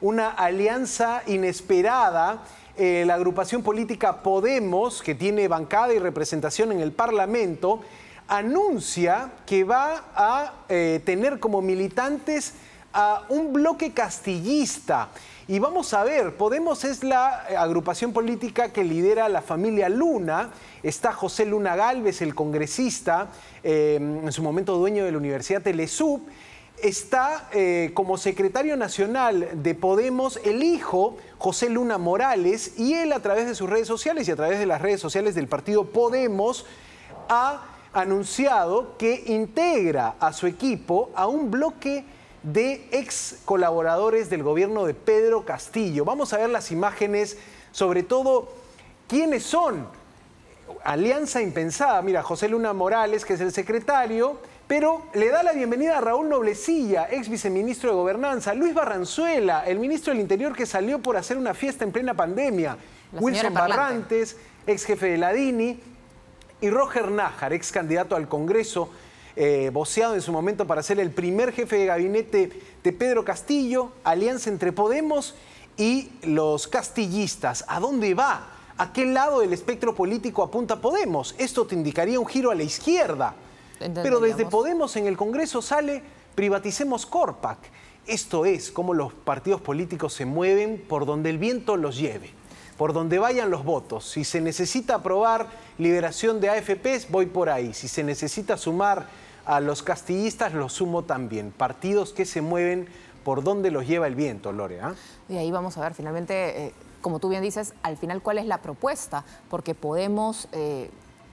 una alianza inesperada. Eh, la agrupación política Podemos, que tiene bancada y representación en el Parlamento, anuncia que va a eh, tener como militantes a un bloque castillista. Y vamos a ver, Podemos es la eh, agrupación política que lidera la familia Luna. Está José Luna Galvez, el congresista, en su momento dueño de la Universidad Telesub está eh, como secretario nacional de Podemos el hijo José Luna Morales y él a través de sus redes sociales y a través de las redes sociales del partido Podemos ha anunciado que integra a su equipo a un bloque de ex colaboradores del gobierno de Pedro Castillo. Vamos a ver las imágenes, sobre todo quiénes son. Alianza impensada. Mira, José Luna Morales, que es el secretario, pero le da la bienvenida a Raúl Noblecilla, ex viceministro de Gobernanza, Luis Barranzuela, el ministro del Interior que salió por hacer una fiesta en plena pandemia, Wilson Barrantes, ex jefe de Ladini, y Roger Nájar, ex candidato al Congreso, boceado eh, voceado en su momento para ser el primer jefe de gabinete de Pedro Castillo, alianza entre Podemos y los castillistas. ¿A dónde va? ¿A qué lado del espectro político apunta Podemos? Esto te indicaría un giro a la izquierda. Pero desde Podemos en el Congreso sale privaticemos Corpac. Esto es cómo los partidos políticos se mueven por donde el viento los lleve, por donde vayan los votos. Si se necesita aprobar liberación de AFPs, voy por ahí. Si se necesita sumar a los castillistas, los sumo también. Partidos que se mueven por donde los lleva el viento, Lore. ¿ah? Y ahí vamos a ver finalmente, eh, como tú bien dices, al final cuál es la propuesta, porque Podemos eh,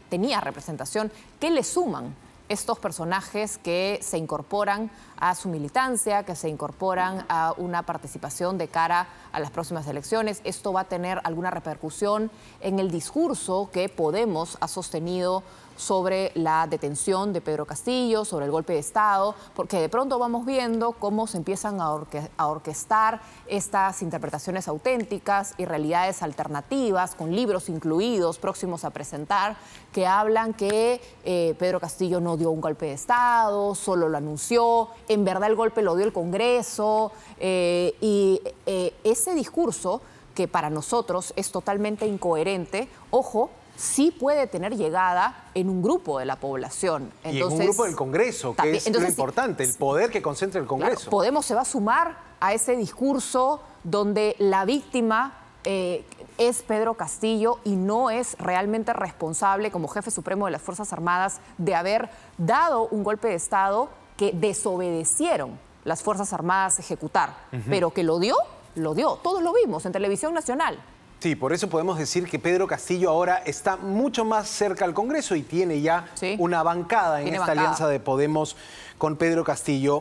tenía representación. ¿Qué le suman estos personajes que se incorporan a su militancia, que se incorporan a una participación de cara a las próximas elecciones. ¿Esto va a tener alguna repercusión en el discurso que Podemos ha sostenido? sobre la detención de Pedro Castillo, sobre el golpe de Estado, porque de pronto vamos viendo cómo se empiezan a, orquestar estas interpretaciones auténticas y realidades alternativas, con libros incluidos, próximos a presentar, que hablan que eh, Pedro Castillo no dio un golpe de Estado, solo lo anunció, en verdad el golpe lo dio el Congreso, eh, y eh, ese discurso que para nosotros es totalmente incoherente, ojo, sí puede tener llegada en un grupo de la población. en un grupo del Congreso, que es lo importante, el poder que concentra el Congreso. Podemos se va a sumar a ese discurso donde la víctima eh, es Pedro Castillo y no es realmente responsable como jefe supremo de las Fuerzas Armadas de haber dado un golpe de Estado que desobedecieron las Fuerzas Armadas ejecutar, pero que lo dio, lo dio, todos lo vimos en televisión nacional. Sí, por eso podemos decir que Pedro Castillo ahora está mucho más cerca al Congreso y tiene ya una bancada en esta alianza de Podemos con Pedro Castillo.